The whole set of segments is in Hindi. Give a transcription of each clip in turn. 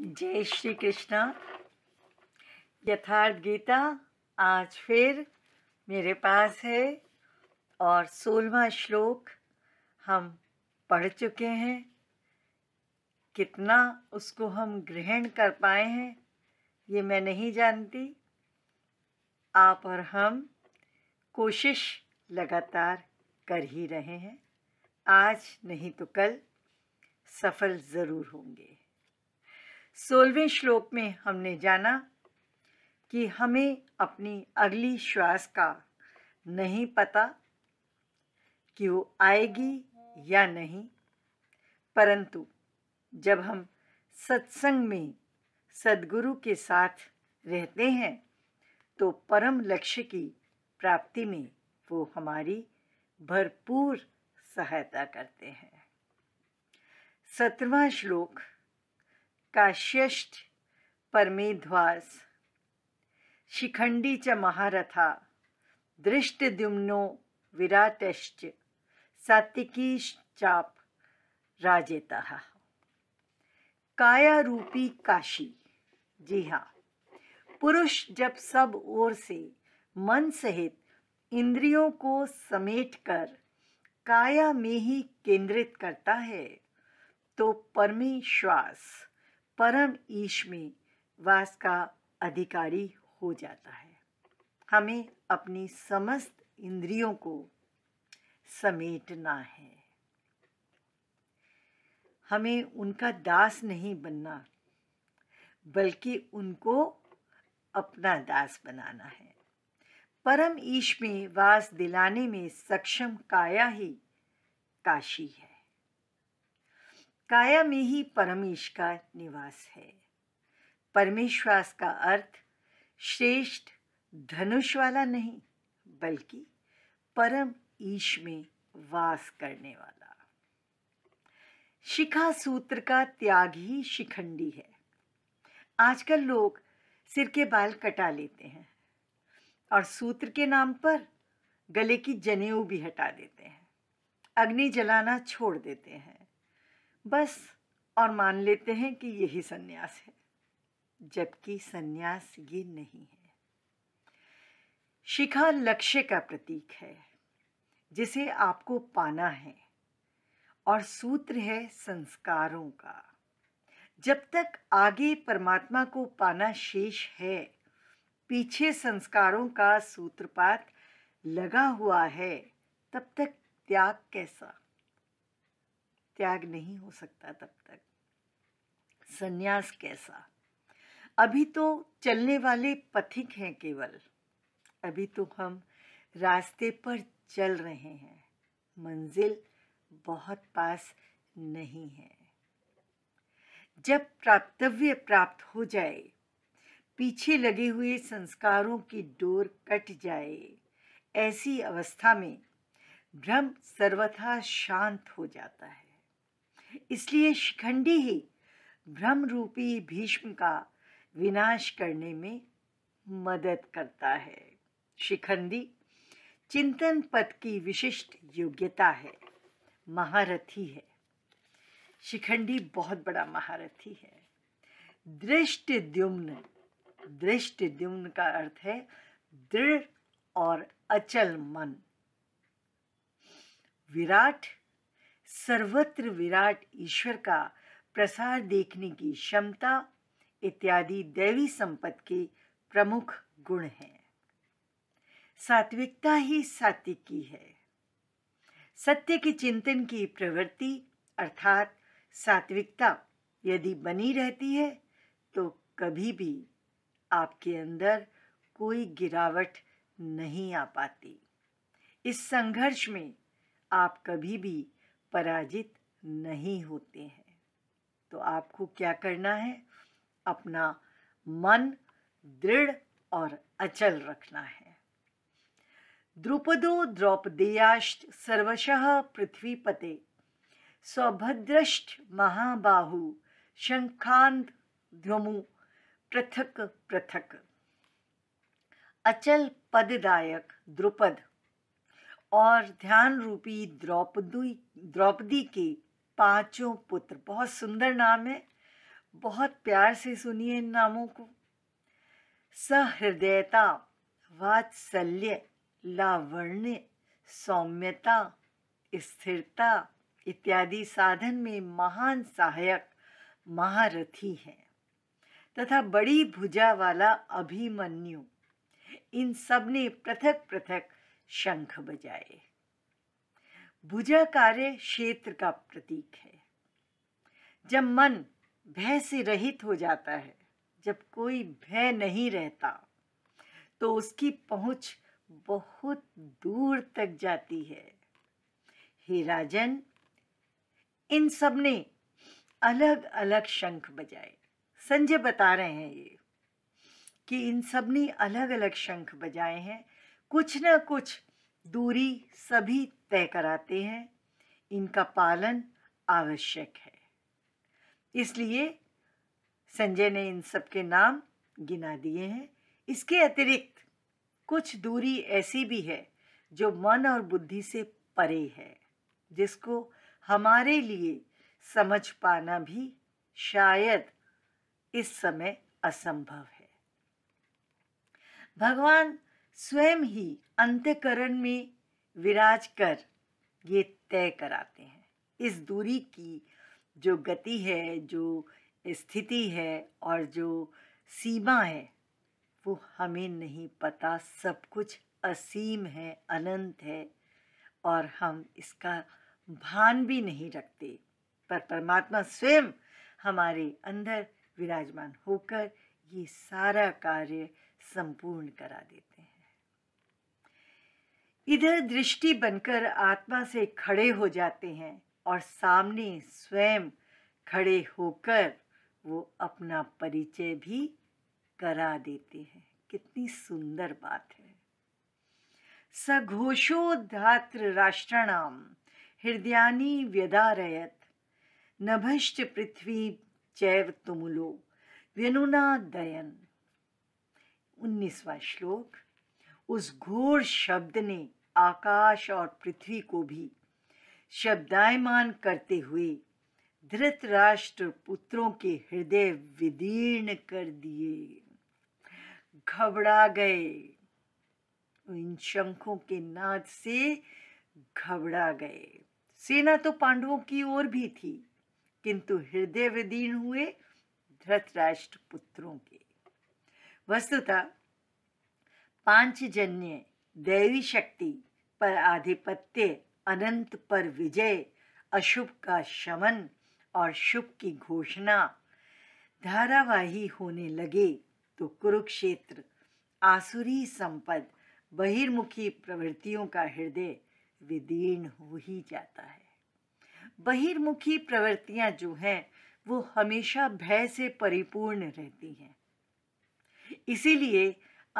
जय श्री कृष्णा यथार्थ गीता आज फिर मेरे पास है और सोलवा श्लोक हम पढ़ चुके हैं कितना उसको हम ग्रहण कर पाए हैं ये मैं नहीं जानती आप और हम कोशिश लगातार कर ही रहे हैं आज नहीं तो कल सफल ज़रूर होंगे सोलहवें श्लोक में हमने जाना कि हमें अपनी अगली श्वास का नहीं पता कि वो आएगी या नहीं परंतु जब हम सत्संग में सदगुरु के साथ रहते हैं तो परम लक्ष्य की प्राप्ति में वो हमारी भरपूर सहायता करते हैं सत्रवा श्लोक काश्यष्ट परमेध्वास शिखंडी च महारथा दृष्टद्युम्नो विराटश्च चाप राजेता काया रूपी काशी जी हाँ पुरुष जब सब ओर से मन सहित इंद्रियों को समेटकर काया में ही केंद्रित करता है तो परमेश्वास परम ईश में वास का अधिकारी हो जाता है हमें अपनी समस्त इंद्रियों को समेटना है हमें उनका दास नहीं बनना बल्कि उनको अपना दास बनाना है परम ईश में वास दिलाने में सक्षम काया ही काशी है काया में ही परमेश का निवास है परमेश्वास का अर्थ श्रेष्ठ धनुष वाला नहीं बल्कि परम ईश में वास करने वाला शिखा सूत्र का त्याग ही शिखंडी है आजकल लोग सिर के बाल कटा लेते हैं और सूत्र के नाम पर गले की जनेऊ भी हटा देते हैं अग्नि जलाना छोड़ देते हैं बस और मान लेते हैं कि यही सन्यास है जबकि सन्यास ये नहीं है शिखा लक्ष्य का प्रतीक है जिसे आपको पाना है और सूत्र है संस्कारों का जब तक आगे परमात्मा को पाना शेष है पीछे संस्कारों का सूत्रपात लगा हुआ है तब तक त्याग कैसा त्याग नहीं हो सकता तब तक संन्यास कैसा अभी तो चलने वाले पथिक हैं केवल अभी तो हम रास्ते पर चल रहे हैं मंजिल बहुत पास नहीं है जब प्राप्तव्य प्राप्त हो जाए पीछे लगे हुए संस्कारों की डोर कट जाए ऐसी अवस्था में भ्रम सर्वथा शांत हो जाता है इसलिए शिखंडी ही भ्रम रूपी भीष्म का विनाश करने में मदद करता है शिखंडी चिंतन पद की विशिष्ट योग्यता है महारथी है शिखंडी बहुत बड़ा महारथी है दृष्ट द्युम्न दृष्ट द्युम्न का अर्थ है दृढ़ और अचल मन विराट सर्वत्र विराट ईश्वर का प्रसार देखने की क्षमता इत्यादि दैवी संपत्ति के प्रमुख गुण हैं सात्विकता ही की है सत्य के चिंतन की प्रवृत्ति अर्थात सात्विकता यदि बनी रहती है तो कभी भी आपके अंदर कोई गिरावट नहीं आ पाती इस संघर्ष में आप कभी भी पराजित नहीं होते हैं तो आपको क्या करना है अपना मन दृढ़ और अचल रखना है द्रुपदो द्रौपदेयाष्ट सर्वशः पृथ्वीपते सौभद्रष्ट महाबाहु शंखांत ध्वमु पृथक पृथक अचल पददायक द्रुपद और ध्यान रूपी द्रौपदी द्रौपदी के पांचों पुत्र बहुत सुंदर नाम है बहुत प्यार से सुनिए इन नामों को सहृदयता वात्सल्य लावण्य सौम्यता स्थिरता इत्यादि साधन में महान सहायक महारथी हैं तथा बड़ी भुजा वाला अभिमन्यु इन सब ने पृथक पृथक शंख बजाए भुजा कार्य क्षेत्र का प्रतीक है जब मन भय से रहित हो जाता है जब कोई भय नहीं रहता तो उसकी पहुंच बहुत दूर तक जाती है हे राजन इन सब ने अलग अलग शंख बजाए संजय बता रहे हैं ये कि इन सब ने अलग अलग शंख बजाए हैं कुछ न कुछ दूरी सभी तय कराते हैं इनका पालन आवश्यक है इसलिए संजय ने इन सब के नाम गिना दिए हैं इसके अतिरिक्त कुछ दूरी ऐसी भी है जो मन और बुद्धि से परे है जिसको हमारे लिए समझ पाना भी शायद इस समय असंभव है भगवान स्वयं ही अंत्यकरण में विराज कर ये तय कराते हैं इस दूरी की जो गति है जो स्थिति है और जो सीमा है वो हमें नहीं पता सब कुछ असीम है अनंत है और हम इसका भान भी नहीं रखते पर परमात्मा स्वयं हमारे अंदर विराजमान होकर ये सारा कार्य संपूर्ण करा देते हैं इधर दृष्टि बनकर आत्मा से खड़े हो जाते हैं और सामने स्वयं खड़े होकर वो अपना परिचय भी करा देते हैं कितनी सुंदर बात है सघोषोधात्र राष्ट्रणाम हृदयानी व्यदारयत नभष्ट पृथ्वी चैव तुमलो व्यनुना दयन उन्नीसवा श्लोक उस घोर शब्द ने आकाश और पृथ्वी को भी शब्दायमान करते हुए धृतराष्ट्र पुत्रों के हृदय विदीर्ण कर दिए घबरा गए इन शंखों के नाद से घबरा गए सेना तो पांडवों की ओर भी थी किंतु हृदय विदीर्ण हुए धृतराष्ट्र पुत्रों के वस्तुतः जन्य दैवी शक्ति पर आधिपत्य अनंत पर विजय अशुभ का शमन और शुभ की घोषणा धारावाही होने लगे तो कुरुक्षेत्र आसुरी संपद बहिर्मुखी प्रवृत्तियों का हृदय विदीर्ण हो ही जाता है बहिर्मुखी प्रवृत्तियां जो हैं वो हमेशा भय से परिपूर्ण रहती हैं इसीलिए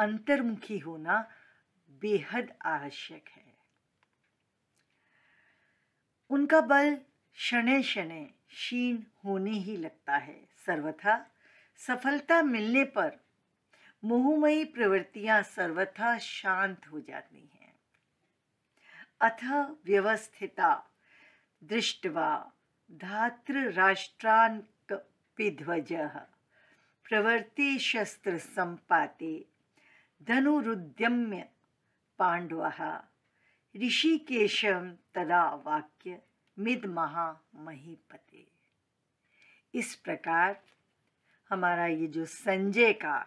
अंतर्मुखी होना बेहद आवश्यक है उनका बल क्षणे क्षणे क्षीण होने ही लगता है सर्वथा सफलता मिलने पर मोहमयी प्रवृत्तियां सर्वथा शांत हो जाती हैं अथ व्यवस्थिता दृष्टवा धात्र पिध्वज प्रवृत्ति शस्त्र संपाते धनुरुद्यम्य पांडव ऋषिकेशम तदा वाक्य मिद महा महीपते इस प्रकार हमारा ये जो संजय का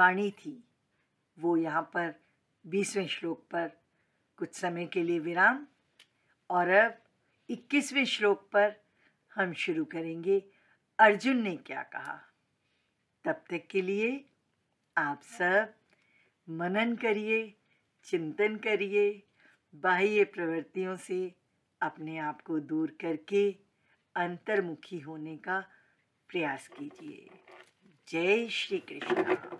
वाणी थी वो यहाँ पर बीसवें श्लोक पर कुछ समय के लिए विराम और अब इक्कीसवें श्लोक पर हम शुरू करेंगे अर्जुन ने क्या कहा तब तक के लिए आप सब मनन करिए चिंतन करिए बाह्य प्रवृत्तियों से अपने आप को दूर करके अंतर्मुखी होने का प्रयास कीजिए जय श्री कृष्ण